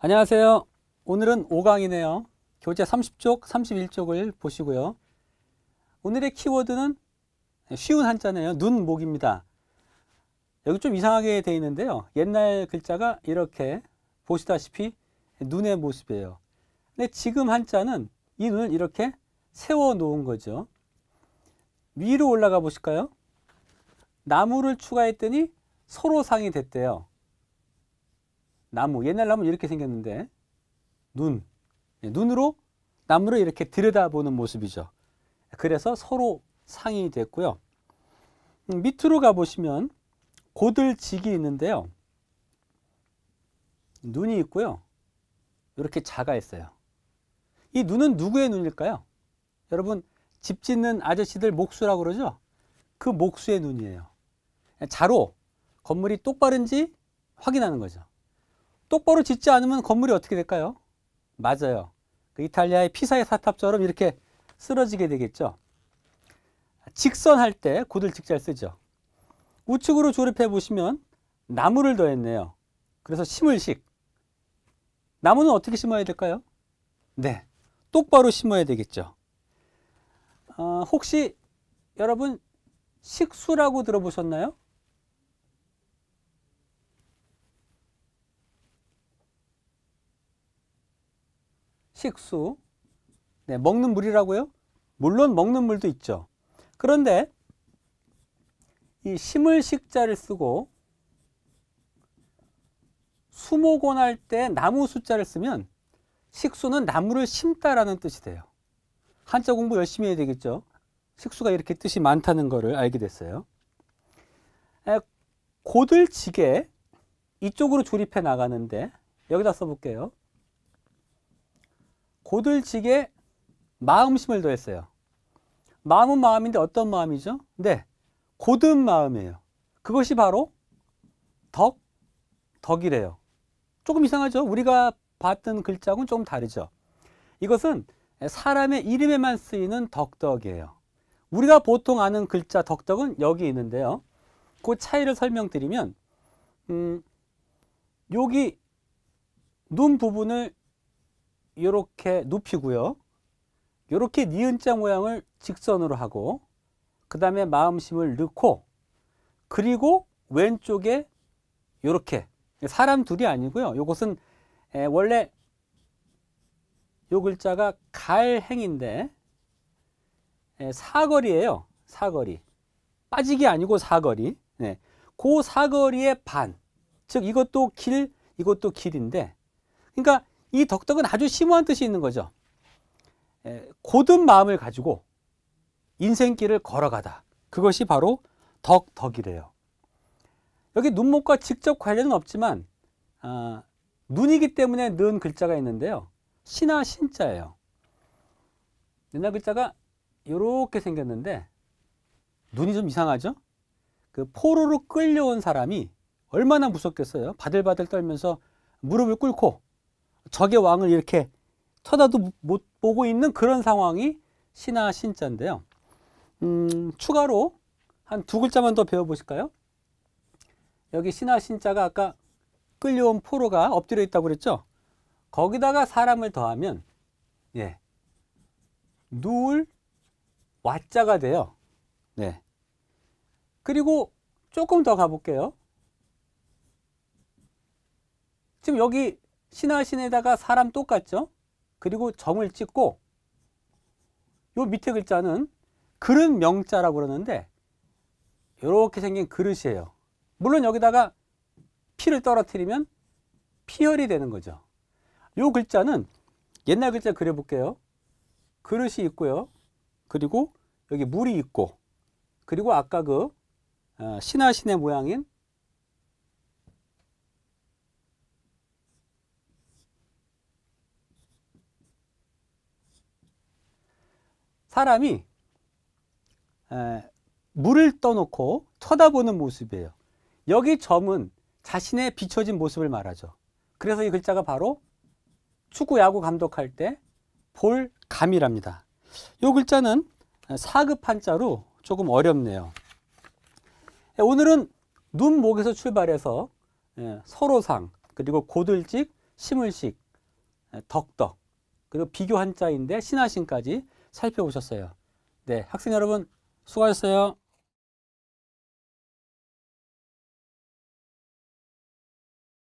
안녕하세요. 오늘은 5강이네요. 교재 30쪽, 31쪽을 보시고요. 오늘의 키워드는 쉬운 한자네요. 눈, 목입니다. 여기 좀 이상하게 되어 있는데요. 옛날 글자가 이렇게 보시다시피 눈의 모습이에요. 근데 지금 한자는 이 눈을 이렇게 세워 놓은 거죠. 위로 올라가 보실까요? 나무를 추가했더니 서로상이 됐대요. 나무. 옛날 나무 이렇게 생겼는데 눈. 예, 눈으로 나무를 이렇게 들여다보는 모습이죠. 그래서 서로 상이 됐고요. 음, 밑으로 가보시면 고들직이 있는데요. 눈이 있고요. 이렇게 자가 있어요. 이 눈은 누구의 눈일까요? 여러분 집 짓는 아저씨들 목수라고 그러죠? 그 목수의 눈이에요. 예, 자로 건물이 똑바른지 확인하는 거죠. 똑바로 짓지 않으면 건물이 어떻게 될까요? 맞아요. 그 이탈리아의 피사의 사탑처럼 이렇게 쓰러지게 되겠죠. 직선할 때 고들 직자를 쓰죠. 우측으로 조립해 보시면 나무를 더했네요. 그래서 심을식. 나무는 어떻게 심어야 될까요? 네, 똑바로 심어야 되겠죠. 어, 혹시 여러분 식수라고 들어보셨나요? 식수. 네, 먹는 물이라고요? 물론 먹는 물도 있죠. 그런데 이 심을 식자를 쓰고 수목원 할 때 나무 숫자를 쓰면 식수는 나무를 심다라는 뜻이 돼요. 한자 공부 열심히 해야 되겠죠. 식수가 이렇게 뜻이 많다는 것을 알게 됐어요. 고들지게 이쪽으로 조립해 나가는데 여기다 써볼게요. 고들직에 마음심을 더했어요. 마음은 마음인데 어떤 마음이죠? 네, 고든 마음이에요. 그것이 바로 덕, 덕이래요. 조금 이상하죠? 우리가 봤던 글자하고는 조금 다르죠. 이것은 사람의 이름에만 쓰이는 덕덕이에요. 우리가 보통 아는 글자 덕덕은 여기 있는데요. 그 차이를 설명드리면 음, 여기 눈 부분을 이렇게 눕히고요. 이렇게 니은자 모양을 직선으로 하고 그 다음에 마음심을 넣고 그리고 왼쪽에 이렇게 사람 둘이 아니고요. 이것은 원래 요 글자가 갈행인데 사거리예요. 사거리. 빠지기 아니고 사거리. 네. 그 사거리의 반. 즉 이것도 길, 이것도 길인데 그러니까 이 덕덕은 아주 심오한 뜻이 있는 거죠. 고든 마음을 가지고 인생길을 걸어가다. 그것이 바로 덕덕이래요. 여기 눈목과 직접 관련은 없지만 아, 눈이기 때문에 넣은 글자가 있는데요. 신화 신자예요. 옛날 글자가 이렇게 생겼는데 눈이 좀 이상하죠? 그 포로로 끌려온 사람이 얼마나 무섭겠어요? 바들바들 떨면서 무릎을 꿇고 적의 왕을 이렇게 쳐다도 못 보고 있는 그런 상황이 신하 신자인데요. 음, 추가로 한 두 글자만 더 배워보실까요? 여기 신하 신자가 아까 끌려온 포로가 엎드려 있다고 그랬죠? 거기다가 사람을 더하면 예, 누울 와자가 돼요. 네. 그리고 조금 더 가볼게요. 지금 여기 신하신에다가 사람 똑같죠? 그리고 정을 찍고 요 밑에 글자는 그릇 명자라고 그러는데 이렇게 생긴 그릇이에요. 물론 여기다가 피를 떨어뜨리면 피혈이 되는 거죠. 요 글자는 옛날 글자 그려볼게요. 그릇이 있고요. 그리고 여기 물이 있고 그리고 아까 그 어, 신하신의 모양인 사람이 에, 물을 떠놓고 쳐다보는 모습이에요. 여기 점은 자신의 비춰진 모습을 말하죠. 그래서 이 글자가 바로 축구 야구 감독할 때 볼감이랍니다. 이 글자는 사급 한자로 조금 어렵네요. 오늘은 눈 목에서 출발해서 서로상 그리고 고들직 심을식 덕덕 그리고 비교 한자인데 신하신까지 살펴보셨어요. 네, 학생 여러분 수고하셨어요.